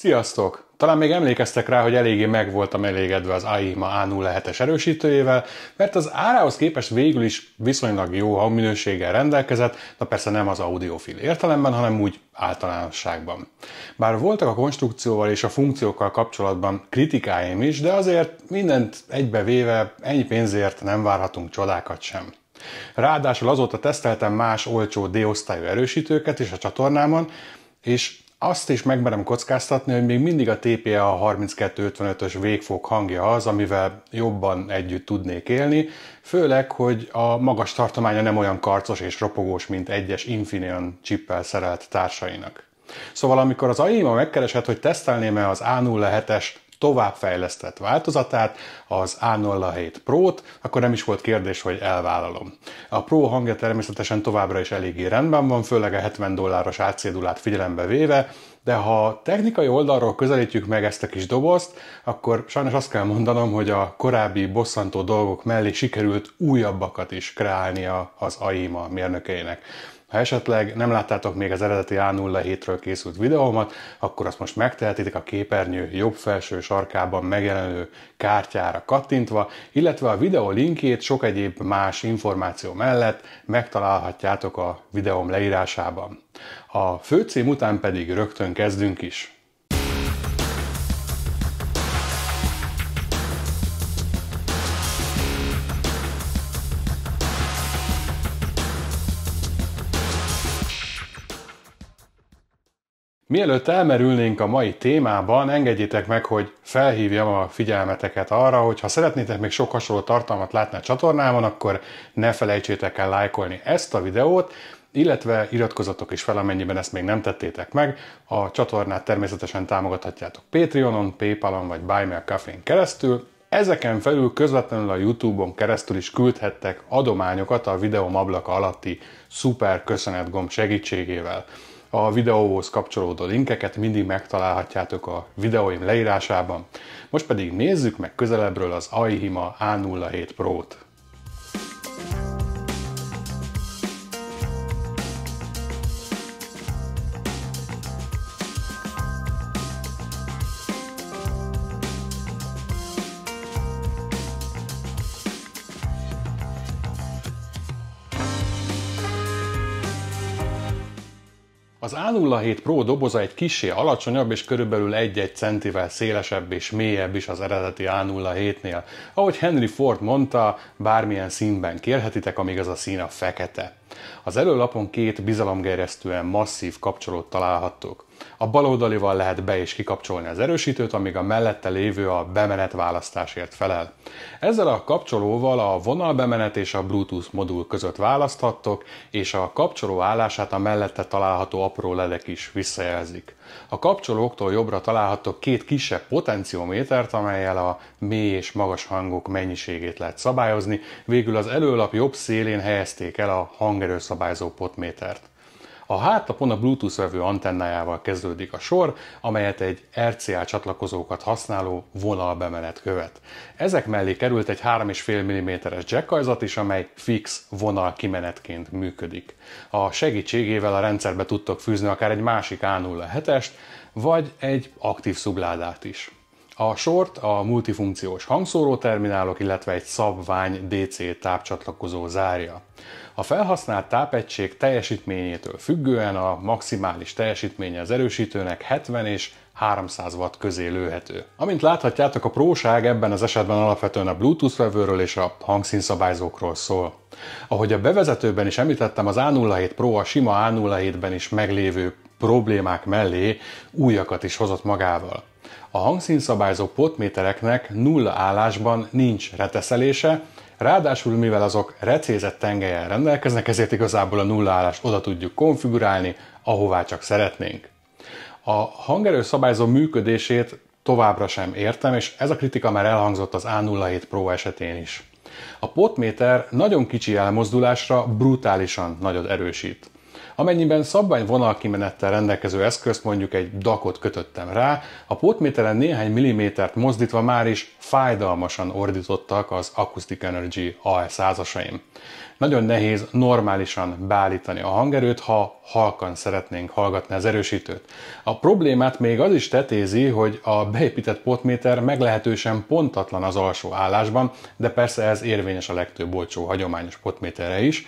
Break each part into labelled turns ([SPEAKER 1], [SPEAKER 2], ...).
[SPEAKER 1] Sziasztok! Talán még emlékeztek rá, hogy eléggé meg voltam elégedve az AIMA A07-es erősítőjével, mert az árához képest végül is viszonylag jó hangminőséggel rendelkezett, de persze nem az audiofil értelemben, hanem úgy általánosságban. Bár voltak a konstrukcióval és a funkciókkal kapcsolatban kritikáim is, de azért mindent egybevéve ennyi pénzért nem várhatunk csodákat sem. Ráadásul azóta teszteltem más olcsó D-osztályú erősítőket is a csatornámon, és azt is megmerem kockáztatni, hogy még mindig a TPA 3255-ös végfok hangja az, amivel jobban együtt tudnék élni, főleg, hogy a magas tartománya nem olyan karcos és ropogós, mint egyes Infineon chippel szerelt társainak. Szóval amikor az AIMA megkeresett, hogy tesztelném-e az A07-es továbbfejlesztett változatát, az A07 Pro-t, akkor nem is volt kérdés, hogy elvállalom. A Pro hangja természetesen továbbra is eléggé rendben van, főleg a 70 dolláros átszédulát figyelembe véve, de ha technikai oldalról közelítjük meg ezt a kis dobozt, akkor sajnos azt kell mondanom, hogy a korábbi bosszantó dolgok mellé sikerült újabbakat is kreálnia az AIMA mérnökeinek. Ha esetleg nem láttátok még az eredeti A07-ről készült videómat, akkor azt most megtehetitek a képernyő jobb felső sarkában megjelenő kártyára kattintva, illetve a videó linkjét sok egyéb más információ mellett megtalálhatjátok a videóm leírásában. A főcím után pedig rögtön kezdünk is. Mielőtt elmerülnénk a mai témában, engedjétek meg, hogy felhívjam a figyelmeteket arra, hogy ha szeretnétek még sok hasonló tartalmat látni a csatornámon, akkor ne felejtsétek el lájkolni ezt a videót, illetve iratkozatok is fel, amennyiben ezt még nem tettétek meg. A csatornát természetesen támogathatjátok Patreonon, Paypalon vagy Buy Me a keresztül. Ezeken felül közvetlenül a YouTube-on keresztül is küldhettek adományokat a videóm ablaka alatti szuper köszönetgomb segítségével. A videóhoz kapcsolódó linkeket mindig megtalálhatjátok a videóim leírásában. Most pedig nézzük meg közelebbről az Aihima A07 Pro-t. Az A07 Pro doboza egy kisé alacsonyabb és körülbelül 1-1 centivel szélesebb és mélyebb is az eredeti A07-nél. Ahogy Henry Ford mondta, bármilyen színben kérhetitek, amíg az a szín a fekete. Az előlapon két bizalomgerjesztően masszív kapcsolót találhattok. A baloldalival lehet be és kikapcsolni az erősítőt, amíg a mellette lévő a bemenet választásért felel. Ezzel a kapcsolóval a vonalbemenet és a Bluetooth modul között választhattok, és a kapcsoló állását a mellette található apró ledek is visszajelzik. A kapcsolóktól jobbra találhattok két kisebb potenciométert, amelyel a mély és magas hangok mennyiségét lehet szabályozni, végül az előlap jobb szélén helyezték el a hangerőszabályzó potmétert. A hátlapon a Bluetooth vevő antennájával kezdődik a sor, amelyet egy RCA csatlakozókat használó vonalbemenet követ. Ezek mellé került egy 3,5 mm-es jackajzat is, amely fix vonal kimenetként működik. A segítségével a rendszerbe tudtok fűzni akár egy másik A07-est, vagy egy aktív szubládát is. A sort a multifunkciós terminálok illetve egy szabvány DC tápcsatlakozó zárja. A felhasznált tápegység teljesítményétől függően a maximális teljesítménye az erősítőnek 70 és 300 watt közé lőhető. Amint láthatjátok, a próság ebben az esetben alapvetően a Bluetooth vevőről és a hangszínszabályzókról szól. Ahogy a bevezetőben is említettem, az A07 Pro a sima A07-ben is meglévő problémák mellé újakat is hozott magával. A hangszínszabályzó potmétereknek nulla állásban nincs reteszelése, ráadásul mivel azok recézett tengelyen rendelkeznek, ezért igazából a nulla állást oda tudjuk konfigurálni, ahová csak szeretnénk. A hangerő szabályzó működését továbbra sem értem, és ez a kritika már elhangzott az A07 Pro esetén is. A potméter nagyon kicsi elmozdulásra brutálisan nagyot erősít. Amennyiben vonalkimenettel rendelkező eszközt mondjuk egy dakot kötöttem rá, a pótméteren néhány millimétert mozdítva már is fájdalmasan ordítottak az Acoustic Energy ae 100 Nagyon nehéz normálisan beállítani a hangerőt, ha halkan szeretnénk hallgatni az erősítőt. A problémát még az is tetézi, hogy a beépített potméter meglehetősen pontatlan az alsó állásban, de persze ez érvényes a legtöbb olcsó hagyományos potméterre is,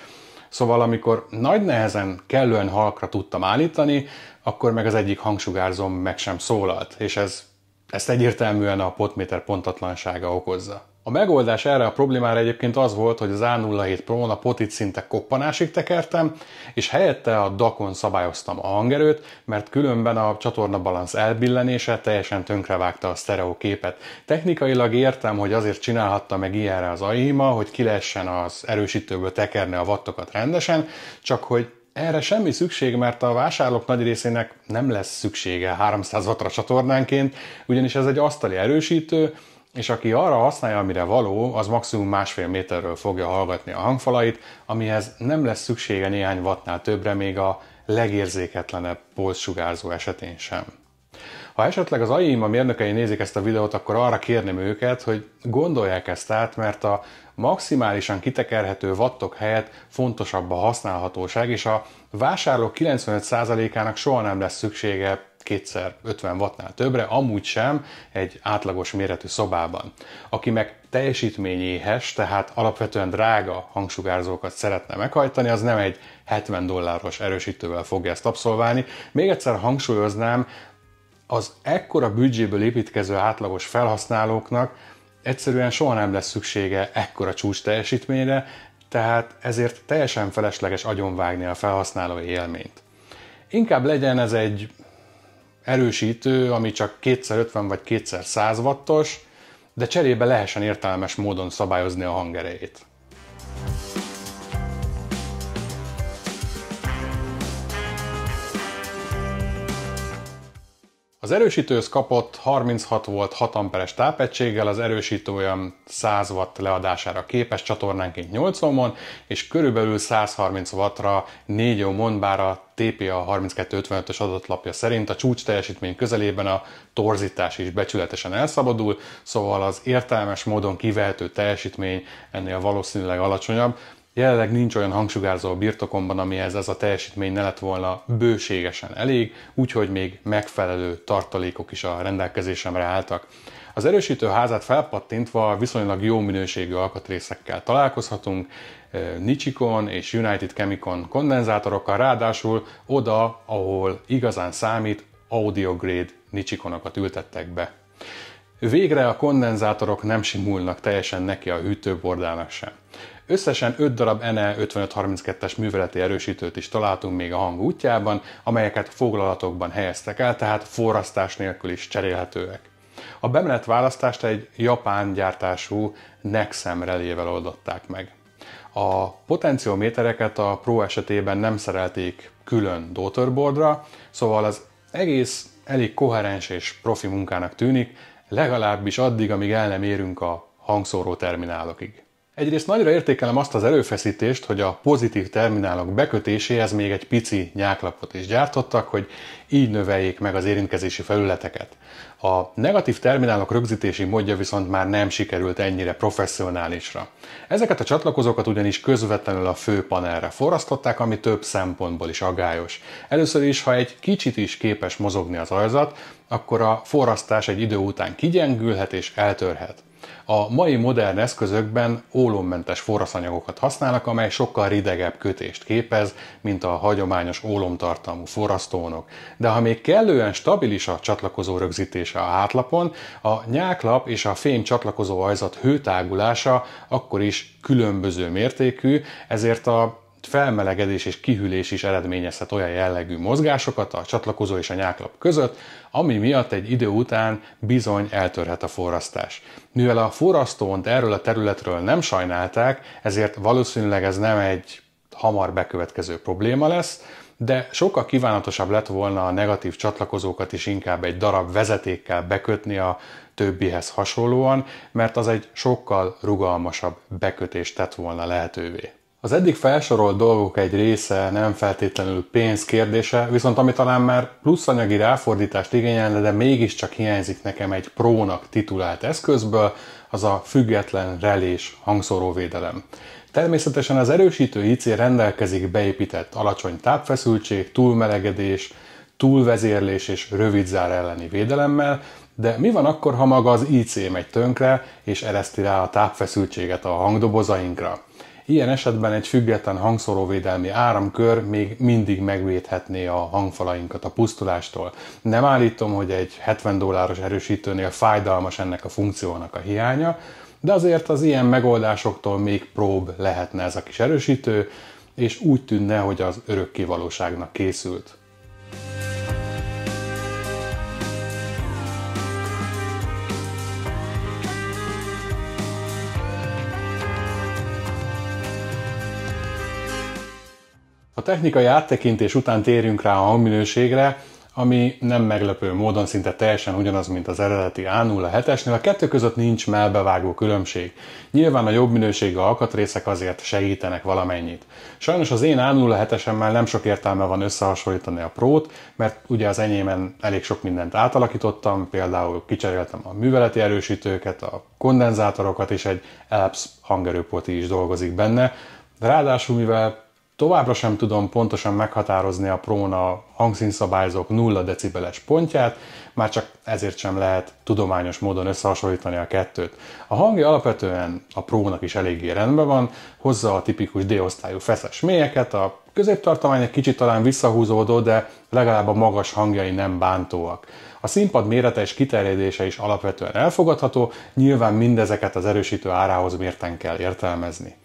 [SPEAKER 1] Szóval amikor nagy nehezen kellően halkra tudtam állítani, akkor meg az egyik hangsugárzom meg sem szólalt, és ez ezt egyértelműen a potméter pontatlansága okozza. A megoldás erre a problémára egyébként az volt, hogy az A07 pro a potit szinte koppanásig tekertem, és helyette a dakon szabályoztam a hangerőt, mert különben a csatorna balansz elbillenése teljesen tönkrevágta a sztereó képet. Technikailag értem, hogy azért csinálhatta meg ilyenre az AIMA, hogy ki lehessen az erősítőből tekerni a wattokat rendesen, csak hogy erre semmi szükség, mert a vásárlók nagy részének nem lesz szüksége 300 wattra csatornánként, ugyanis ez egy asztali erősítő, és aki arra használja, amire való, az maximum másfél méterről fogja hallgatni a hangfalait, amihez nem lesz szüksége néhány wattnál többre még a legérzéketlenebb polcsugárzó esetén sem. Ha esetleg az a mérnökei nézik ezt a videót, akkor arra kérném őket, hogy gondolják ezt át, mert a maximálisan kitekerhető vattok helyett fontosabb a használhatóság, és a vásárlók 95%-ának soha nem lesz szüksége kétszer 50 wattnál többre, amúgy sem egy átlagos méretű szobában. Aki meg teljesítményéhes, tehát alapvetően drága hangsugárzókat szeretne meghajtani, az nem egy 70 dolláros erősítővel fogja ezt abszolválni. Még egyszer hangsúlyoznám, az ekkora büdzséből építkező átlagos felhasználóknak egyszerűen soha nem lesz szüksége ekkora csúcs teljesítményre, tehát ezért teljesen felesleges agyonvágni a felhasználói élményt. Inkább legyen ez egy erősítő, ami csak 250 vagy 200 wattos, de cserébe lehessen értelmes módon szabályozni a hangerejét. Az erősítőhöz kapott 36 volt 6 amperes tápegységgel az erősítő olyan 100 watt leadására képes csatornánként 8 ohmon, és körülbelül 130 wattra 4 ohmon, bár a TPA 3255-ös adatlapja szerint a csúcs teljesítmény közelében a torzítás is becsületesen elszabadul, szóval az értelmes módon kivehető teljesítmény ennél valószínűleg alacsonyabb, Jelenleg nincs olyan hangsugárzó a birtokomban, amihez ez a teljesítmény ne lett volna bőségesen elég, úgyhogy még megfelelő tartalékok is a rendelkezésemre álltak. Az erősítő házát felpattintva viszonylag jó minőségű alkatrészekkel találkozhatunk, eh, Nichikon és United Chemicon kondenzátorokkal, ráadásul oda, ahol igazán számít, audio grade Nichikonokat ültettek be. Végre a kondenzátorok nem simulnak teljesen neki a hűtőbordának sem. Összesen 5 darab NE 5532-es műveleti erősítőt is találtunk még a hang útjában, amelyeket foglalatokban helyeztek el, tehát forrasztás nélkül is cserélhetőek. A bemenet választást egy japán gyártású Nexem relével oldották meg. A potenciométereket a Pro esetében nem szerelték külön daughterboardra, szóval az egész elég koherens és profi munkának tűnik, legalábbis addig, amíg el nem érünk a hangszóró terminálokig. Egyrészt nagyra értékelem azt az erőfeszítést, hogy a pozitív terminálok bekötéséhez még egy pici nyáklapot is gyártottak, hogy így növeljék meg az érintkezési felületeket. A negatív terminálok rögzítési módja viszont már nem sikerült ennyire professzionálisra. Ezeket a csatlakozókat ugyanis közvetlenül a fő panelre forrasztották, ami több szempontból is agályos. Először is, ha egy kicsit is képes mozogni az ajzat, akkor a forrasztás egy idő után kigyengülhet és eltörhet. A mai modern eszközökben ólommentes forraszanyagokat használnak, amely sokkal ridegebb kötést képez, mint a hagyományos ólomtartalmú forrasztónok. De ha még kellően stabilis a csatlakozó rögzítése a hátlapon, a nyáklap és a fém csatlakozó ajzat hőtágulása akkor is különböző mértékű, ezért a felmelegedés és kihűlés is eredményezhet olyan jellegű mozgásokat a csatlakozó és a nyáklap között, ami miatt egy idő után bizony eltörhet a forrasztás. Mivel a forrasztónt erről a területről nem sajnálták, ezért valószínűleg ez nem egy hamar bekövetkező probléma lesz, de sokkal kívánatosabb lett volna a negatív csatlakozókat is inkább egy darab vezetékkel bekötni a többihez hasonlóan, mert az egy sokkal rugalmasabb bekötést tett volna lehetővé. Az eddig felsorolt dolgok egy része nem feltétlenül pénz kérdése, viszont ami talán már plusz anyagi ráfordítást igényelne, de mégiscsak hiányzik nekem egy prónak titulált eszközből, az a független relés hangszóróvédelem. Természetesen az erősítő IC rendelkezik beépített alacsony tápfeszültség, túlmelegedés, túlvezérlés és zár elleni védelemmel, de mi van akkor, ha maga az IC megy tönkre, és ereszti rá a tápfeszültséget a hangdobozainkra? Ilyen esetben egy független hangszoróvédelmi áramkör még mindig megvédhetné a hangfalainkat a pusztulástól. Nem állítom, hogy egy 70 dolláros erősítőnél fájdalmas ennek a funkciónak a hiánya, de azért az ilyen megoldásoktól még prób lehetne ez a kis erősítő, és úgy tűnne, hogy az örökké valóságnak készült. A technikai áttekintés után térjünk rá a hangminőségre, ami nem meglepő módon szinte teljesen ugyanaz, mint az eredeti A07-esnél, a kettő között nincs melbevágó különbség. Nyilván a jobb minőségű alkatrészek azért segítenek valamennyit. Sajnos az én A07-esemmel nem sok értelme van összehasonlítani a prót, mert ugye az enyémen elég sok mindent átalakítottam, például kicseréltem a műveleti erősítőket, a kondenzátorokat és egy ELPS hangerőpoti is dolgozik benne, de ráadásul mivel Továbbra sem tudom pontosan meghatározni a próna hangszínszabályzók 0 decibeles pontját, már csak ezért sem lehet tudományos módon összehasonlítani a kettőt. A hangja alapvetően a Prónak is eléggé rendben van, hozza a tipikus D-osztályú feszes mélyeket, a középtartomány egy kicsit talán visszahúzódó, de legalább a magas hangjai nem bántóak. A színpad mérete és kiterjedése is alapvetően elfogadható, nyilván mindezeket az erősítő árához mérten kell értelmezni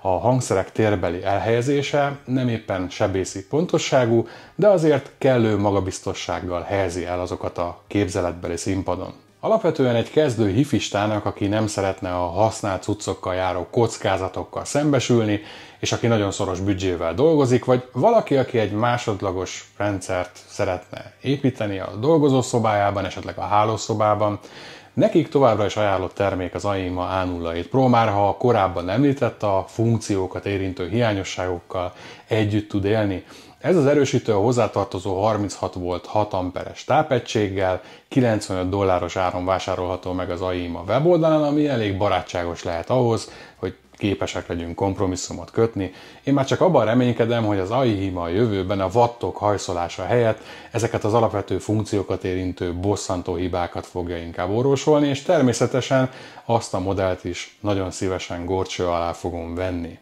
[SPEAKER 1] a hangszerek térbeli elhelyezése nem éppen sebészi pontosságú, de azért kellő magabiztossággal helyezi el azokat a képzeletbeli színpadon. Alapvetően egy kezdő hifistának, aki nem szeretne a használt cuccokkal járó kockázatokkal szembesülni, és aki nagyon szoros büdzsével dolgozik, vagy valaki, aki egy másodlagos rendszert szeretne építeni a dolgozószobájában, esetleg a hálószobában, Nekik továbbra is ajánlott termék az AIMA A07 Pro, már ha korábban említett a funkciókat érintő hiányosságokkal együtt tud élni. Ez az erősítő a hozzátartozó 36 volt 6 amperes tápegységgel, 95 dolláros áron vásárolható meg az AIMA weboldalán, ami elég barátságos lehet ahhoz, hogy képesek legyünk kompromisszumot kötni. Én már csak abban reménykedem, hogy az AI híma a jövőben a vattok hajszolása helyett ezeket az alapvető funkciókat érintő bosszantó hibákat fogja inkább orvosolni, és természetesen azt a modellt is nagyon szívesen gorcső alá fogom venni.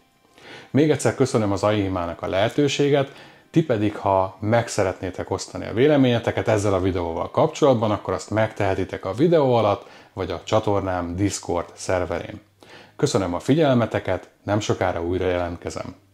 [SPEAKER 1] Még egyszer köszönöm az AI a lehetőséget, ti pedig, ha meg szeretnétek osztani a véleményeteket ezzel a videóval kapcsolatban, akkor azt megtehetitek a videó alatt, vagy a csatornám Discord szerverén. Köszönöm a figyelmeteket, nem sokára újra jelentkezem.